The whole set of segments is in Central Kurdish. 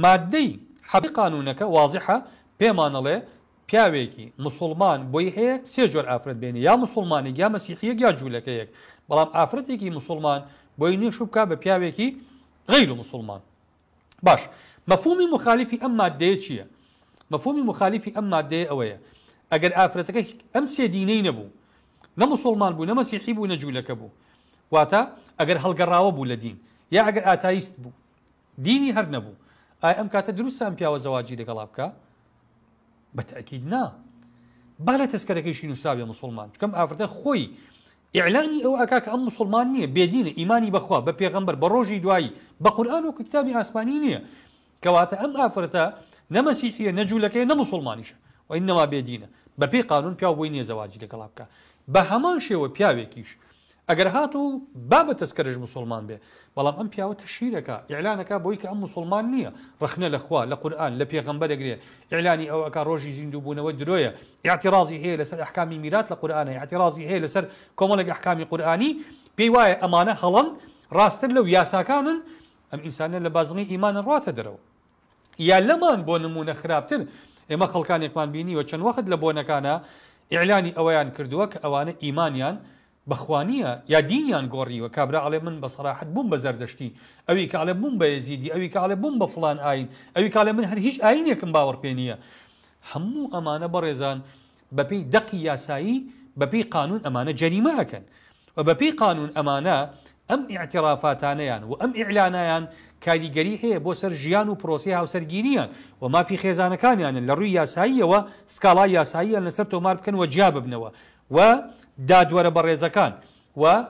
مادەی حەبی قانونەکە وازیحە پێمانەڵێ پیاوێکی مسلمان بۆی هەیە سێ جۆر ئافرەت بێنی یا مسلمانی یا مەسیحیەک یا جوولەکەیەک بەڵام ئافرەتێکی مسلمان بۆی نیش بکە بە پیاوێکی غیر و مسلمان باش مەفومی مخالیفی ئەم مادەیە چییە؟ مەفومی مخالیفی ئەم مادەیە ئەوەیە ئەگەر ئافرەتەکە ئەم سێ دینەی نەبوو نە مسلمان بوو نە مەسیحی بوو نە جوولەکە بوو واتە ئەگەر هەڵگەڕاوە بوو لە دین یا ئەگەر ئاتایست بوو دینی هەر نەبوو ئایا ئەم کاتە دروستان پیاوە زەواجی لەگەڵا بکە بەتەکیید نا با لە تەسکەرەکەیشی نووسراوی مسلمان چکەم ئافرەتە خۆی ئیعلانی ئەو ئەکا کە ئەم مسلمان نییە بێدینە ئیمانی بەخوا بە پێغمبەر بە ڕۆژی دوایی بە قورآان و کتابی ئاسمانی نییە کەواتە ئەم ئافرەتە نەمەسیحە نەجوولەکەی نە مسلمانیشە وەی نەما بێدینە بە پێی قانون پیا بۆی نیە زەواجی لەگەڵا بکە بە هەمان شێوە پیاوێکیش ئەگەر هات و بابە تەسکەرش مسلمان بێ بەڵام ئەم پیاوە تەشیرەکە ئیعلانەکە بۆی کە ئەم مسلمان نییە ڕخنە لەخوا لە قورآان لە پێغمبەرەگرێ ئیلانی ئەو ئەک ڕۆژی زیندووبوونەوە درۆیە یاعتیرازی هەیە لەسەر ئەحکامی میرات لە قورآانە یاعتیرازی هەیە لەسەر کۆمەڵێک ئەحکامی قورآانی پێی وایە ئەمانە هەڵم ڕاستتر لەو یاساکانن ئەم ئینسانە لە بازنی ئیمانە ڕاتە دەرەوە یا لەمان بۆ نمونە خراپتر ئێمە خەڵکانێکمان بینی وە چەند وەخت لە بۆنەکانە ئیعلانی ئەویان کردووە کە ئەوانە ئیمانیان بەخوانیە یا دینیان گۆڕیوە کابرا ئاڵێ من بە سەراحت بووم بە زەردەشتی ئەوی کاڵێ بووم بە یزیدی ئەوی کاڵێ بووم بە فلان ئاین ئەوی کاڵێ من هەر هیچ ئاینێکم باوەڕ پێ نیە هەموو ئەمانە بەڕێزان بەپی دەقی یاسایی بەپی قانون ئەمانە جەریمەکەن و بەپی قانون ئەمانە ئەم ئاعتیرافاتانەیان و ئەم ئیعلانایان کاریگەری هەیە بۆ سەر ژیان و پرۆسی هاوسەرگیریان و مافی خێزانەکانیانن لە ڕووی یاساییەوە سکاڵا یاساییان لەسەر تۆمار بکەن و جیا ببنەوە و دادوەرە بە ڕێزەکان و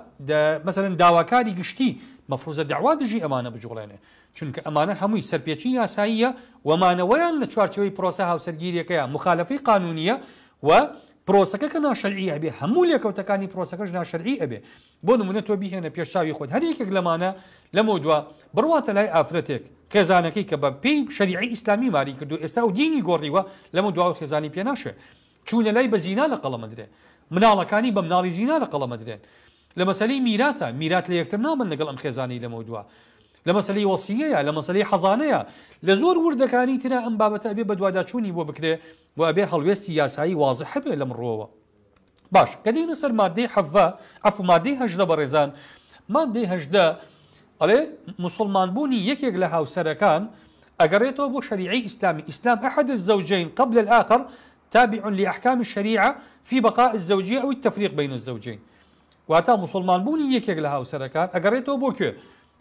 مەسەرن داواکاری گشتی مەفروزە داوا دژی ئەمانە بجوڵێنێ چونکە ئەمانە هەمووی سەرپێکی یاساییە ومانەوەیان لە چوارچەوەی پرۆسە هاوسەرگیریەکەیە مخالفی قانونیە و پرۆسەکە کە ناشەرعی ئەبێ هەموو لێکەوتەکانی پرۆسەکەش ناشەرعی ئەبێ بۆ نمونە تۆ بیهێنە پێشاوی خۆت هەرێکێک لەمانە لەمە دووە بڕواتە لای ئافرەتێک خێزانەکەی کە بە پێی شریعی ئیسلامی ماری کردو ئێستا و دینی گۆڕیوە لەمە دوا و خێزانی پێ ناشێ چوونە لای بەزینا لە قەڵەمەدرێ مناڵەکانی بە مناڵی زینا لە قەڵەمە درێن لە مەسلی میراتە میرات لە یەکتر نامن لەگەڵ ئەم خێزانی لەمەدووە لە مەسلی وەسیەیە لە مەسلی حەزانەیە لە زۆر وردەکانی ترە ئەم بابەتە بێ بە دوواداچوونی بۆ بکرێ و ئەبێ هەڵوێستی یاسایی وازە حبێ لە مڕۆوە باش کە دێنە سەر مادەی حەفە ئەفو مادەی هەژدە بە ڕێزان مادەی هەژدە ئەڵێ مسلمانبوونی یەکێک لە هاوسەرەکان ئەگەڕێتەوە بۆ شریعی ئیسلامی ئیسلام ئەحد الزەوجین قبل الآخر تابع لأحكام الشريعة في بقاء الزوجية أو التفريق بين الزوجين واتا مسلمان بوني يكيق لها وسركات أقريتو بوكو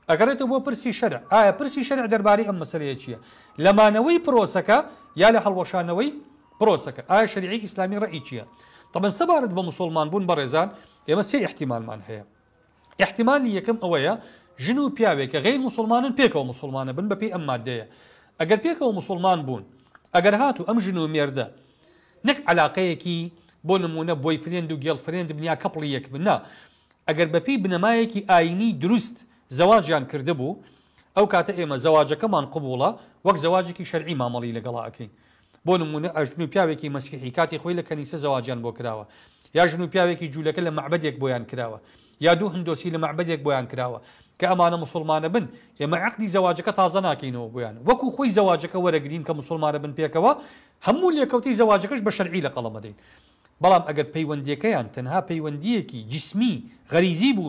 أقريتو بو برسي شرع آه برسي شرع درباري أم ئەم مەسلەیە لما نوي بروسكا يا لە هەڵوەشانەوەی نوي بروسكا آه، شەرعی ئیسلامی إسلامي چییە تەبەن سەبارەت بە مسلمان بوون بە ڕێزان ئێمە سێ احتیمالمان هەیە احتیمالی یەکەم ئەوەیە ژن و پیاوێکە غیر مسلمانن پێکەوە بن ببي أم مادية أقر بيكو مسلمان بون أقر هاتو أم جنو ميرده نەک علاقەیەکی بۆ نمونە بۆی فرێند و گێڵ فرێند بنیا کەپڵی یەک بنە ئەگەر بەپی بنەمایەکی ئاینی دروست زەواجیان کرده بوو ئەو کاتە ئێمە زەواجەکەمان قبووڵە وەک زەواجێکی شەرعی مامەڵی لەگەڵا ئەەکەین بۆ نمونە ئەژن و پیاوێکی مەسیحی کاتی خۆی لە کەنیسە زەواجیان بۆ کراوە یا ژن و پیاوێکی جوولەکە لە معبدێک بۆیان کراوە یا دوو هەندۆسی لە معبدێک بۆیان کراوە کە ئەمانە مسلمانە بن ئێمە عقدی زەواجەکە تازە ناکەینەوە بۆیان يعني. وەکو خۆی زەواجەکە وەرەگرین کە مسلمانە بن پێکەوە هەموو لێکەوتی زەواجەکەش بە بلام اگر پیوندی که یعنی تنها پیوندی کی جسمی غریزی غەریزی ببی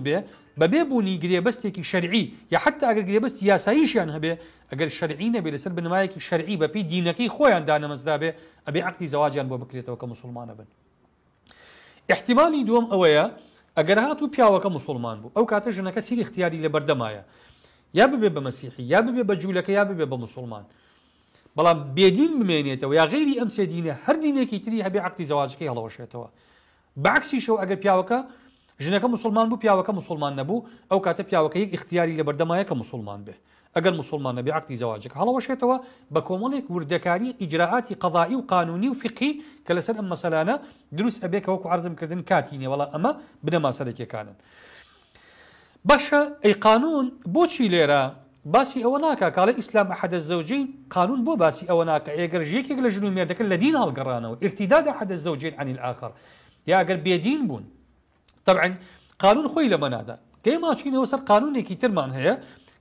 بونی بەبێ بوونی کی شرعی یا حتی اگر یا سایش یعنی حتا اگر شرعی نبی لسر بنمایی کی شرعی بپی دین کی خوی دینەکەی خۆیان دانەمەزدا بێ ابی عقدی زواج یعنی زەواجیان بۆ و کە مسلمانە بن. احتمالی دوم ئەوەیە اگر هات و پیاوەکە مسلمان بوو ئەو کاتە ژنەکە سیری اختیاری لە بەردەمایە یا ببێ بە مەسیحی یا ببێ بە جوولەکە یا ببێ بە مسلمان بەڵام بێدین بمێنێتەوە یا غیری ئەم سێدینە هەردینێکی تری هەبێ عقتی زەواجەکەی هەڵەوەشێتەوە باعکسی شەو ئەگەر پیاوەکە ژنەکە مسلمان بوو پیاوەکە مسلمان نەبوو ئەو کاتە پیاوەکە یەک اختیاری لە بەردەمایە کە مسلمان بێ ئەگەر مسلمانە بێعقتی زەواجەکە هەڵەوەشێتەوە بە کۆمەڵێک وردەکاری ئیجرراعاتی قەضایی و قانونی و فقی کە لەسەر ئەم مەسەلانە دروست ئەبێکەوەکو عرزمکردن کاتی نێوەڵە ئەمە بنەما کانن باشە ای قانون بۆچی لێرە باسی او ناکە قال اسلام احد الزوجين قانون بو باسی ئەوە ناکە ئێگەر ژێکێک لە ژن و مێردەکە لە دین هەڵگەڕانەوە ارتیدادا حەدە زەوجین عنی آخر یاگەر بێدین طبعا قانون خۆی لە كيما گەی ماچینەوە سەر قانونێکی ترمان هي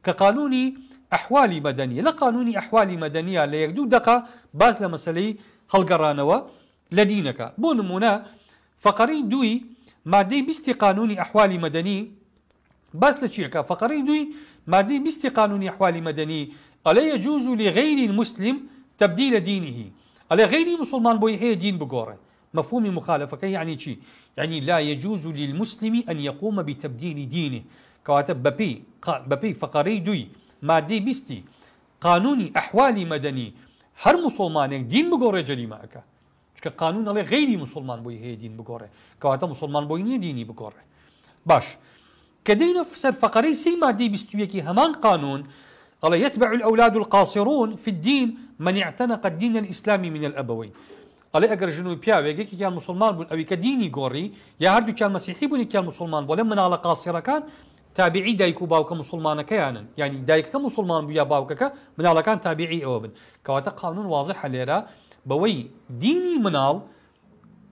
كقانوني أحوالي مدنية لا قانوني أحوالي مدنية لا یەک دوو دقا باز لە مەسلەی هەڵگەڕانەوە لدينك بون منا فقري دوي دووی مادەی بیستی قانونی ئەحوالی مەدەنی باز لە فقري دوي دووی مادەی بیستی قانونی ئەحوالی مەدەنی ئەلە یجوز و لغیری مسلم تبدیل دینه ئەلە غیری مسلمان بۆی هەیە دین بگۆڕێ مفهوم مخالفة يعني شي يعني لا يجوز للمسلم أن يقوم بتبديل دينه ببي ببي فقري دوي مادي بيستي قانوني احوالي مدني هر مسلمان دين دین جريمه اكا چکە قانون علي غير مسلمان بو هي دين بگۆڕێ کەواتە مسلمان بو ني ديني بگۆڕێ باش كدين دینە فقري سي مادي بيستي كي همان قانون قال يتبع الأولاد القاصرون في الدين من اعتنق الدين الإسلامي من الأبوين قال جنو بيا ويگه كي كان مسلمان بول أوي كديني قوري يا هردو كان مسيحي بو كان مسلمان بو من على قاصرة كان تابیعی دایک و باوکە مسلمانەکەیانن ینی دایکەکە مسلمان بووە باوکەکە مناڵەکان تابیعی ئەوە بن کەواتە قانون وازە حلێرە بەوەی دینی مناڵ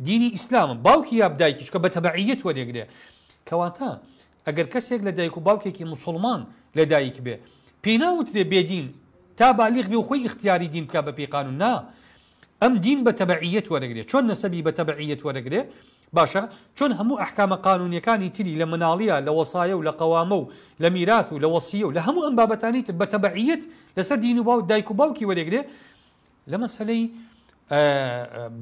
دینی ئیسلام باوکی یا بدایکیش کە بە تەبعیت وەرێگرێ کەواتە ئەگەر کەسێک لە دایک و باوکێکی مسلمان لە دایک بێ پێناوتێ بێدین تا بالیغ بێ خۆی اختیاری دین بکە بە پێقانون نا ئەم دین بە تەبعیت وەرەگرێت چۆن نەسەبی بە تەبعیت وەرەگرێت باشە چۆن هەموو ئەحکامە قانونیەکانی تری لە مناڵیە لە وەسایە و لە قەوامە و لە میراث و لە وەسیە و لە هەموو ئەم بابەتانیت بە تەبعیت لەسەر دین و باو دایک و باوکی وەرەگرێ لە مەسلەی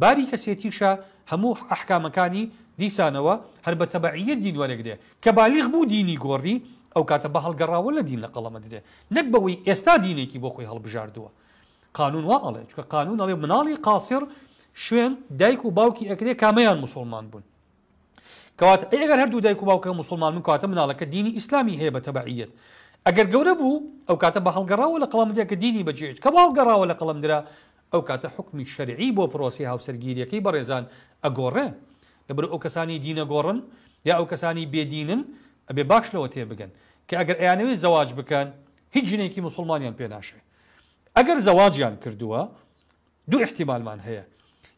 باری کەسێتیشە هەموو ئەحکامەکانی دیسانەوە هەر بە تەبعیت دین وەرەگرێ کە بالیغ بوو دینی گۆڕی ئەو کاتە بە هەڵگەڕاوە لە دین لە قەڵەمە درێ نەک بەوەی ئێستا دینێکی بۆ خۆی هەڵبژاردووە قانون واڵێ چکە قانون ئەڵێ مناڵی قاسر و شوێن دایک و باوکی ئەکرێ کامیان مسلمان بوون کەوات ئەگەر هەردوو دایک و باوکە مسلمان من کاتە مناڵەکە دینی ئیسلامی هەیە بە تەبعیت ئەگەر گەورە بوو ئەو کاتە بە هەڵگەڕاوە لە قەڵمدیە کە دینی بەجێت کە باڵگەڕاوە لە قەڵمدرا ئەو کاتە حکمی شەرعی بۆ پرۆسی هاوسەرگیریەکەی بەڕێزان ئەگۆڕێ دەبر ئەو کەسانی دینە گۆڕن یا ئەو کەسانی بێدینن ئەبێ باش لەوە تێ بگەن کە ئەگەر ئەیانەوەی زەواج بکەن هیچ ژنێکی مسلمانیان پێ ناشێ ئەگەر زەواجیان کردووە دوو احتیمالمان هەیە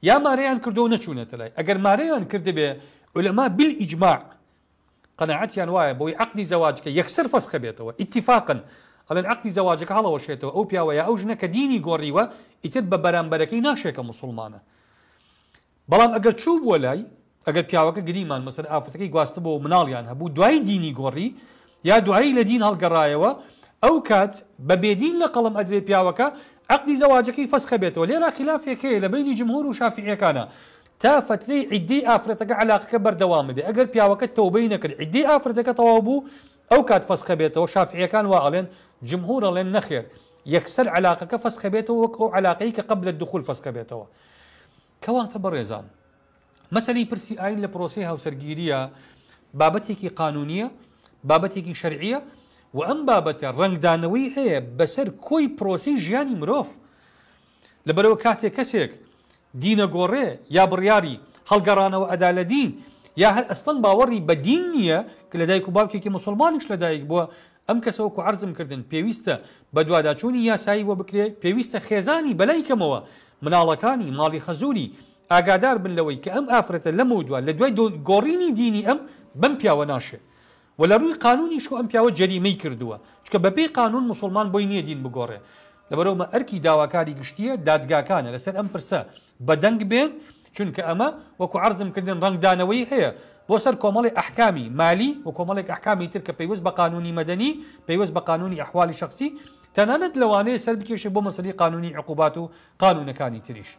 یا مارەیان کردو و نەچوونەتە لای ئەگەر مارەیان کردبێ ولەما بل ئیجماع قەنەعاتیان وایە بۆی عقدی زەواجکە یەکسەر فەسخە بێتەوە ئاتفاقن ئەڵێن عقدی زەواجەکە هەڵەوەشێتەوە ئەو پیاوەیە ئەو ژنەکە دینی گۆڕیوە ئیتر بە بەرامبەرەکەی ناشێکە مسلمانە بەڵام ئەگەر چوو بۆ لای ئەگەر پیاوەکە گریمان مەسەر ئافەتەکەی گواستە بۆ مناڵیان هەبوو دوای دینی گۆڕی یا دوایی لە دین هەڵگەڕایەوە ئەو کات بە بێدین لە قەڵم ئەدرێ پیاوەکە عقد زواجك فسخ بيته ليرا خلاف هيك بين جمهور وشافعي كان تا فترەی عدي افرتك علاقه بەردەوام دوام ئەگەر بيا وقت تو بينك عدي افرتك توابو او كات فسخ بيته وشافعي كان واعلن جمهور لن نخير يكسر علاقه كفسخ بيته وەک ئەو قبل الدخول فسخ بيته بێتەوە کەواتە مسالي برسي اين لبروسيها وسرجيريا بابتيكي قانونيه بابتيكي شرعيه و ئەم بابەتە ڕنگدانەوەی هەیە بەسەر کۆی پرۆسی ژیانی مرۆڤ لەبەرەوە کاتێک کەسێک دینە گۆڕێ یا بڕیاری هەڵگەڕانەوە ئەدالەدی یا هەر ئەستن باوەڕی بەدین نییە کە لە دایک و باوکێکی مسلمانیش لەدایک بووە ئەم کەسەوە کو عرزم کردن پێویستە بە دوواداچوونی یاسایی بۆ بکرێ پێویستە خێزانی بەلایکەمەوە مناڵەکانی ماڵی خەزوری ئاگادار بن لەوەی کە ئەم ئافرەتە لەمە دووە لە دوای گۆڕینی دینی ئەم بەم پیاوە ناشێت و لە ڕووی قانونی شو ئەم پیاوە جەریمەی کردووە چکە بەپی قانون مسلمان بۆی نییە دین بگۆڕێ لەبەرەوەمە ئەرکی داواکاری گشتیە دادگاکانە لەسەر ئەم پرسە بەدەنگ بێن چونکە ئەمە وەکو عرضمکردن ڕنگدانەوەی هەیە بۆ سەر کۆمەڵی ئەحکامی مالی و کۆمەڵێک ئەحکامی تر کە پەیوەست بە قانونی مەدەنی پەیوەست بە قانونی ئەحوالی شخصی تەنانەت لەوانەیە سەر بکێشە بۆ مەسەری قانونی عقوبات و قانونەکانی تریش.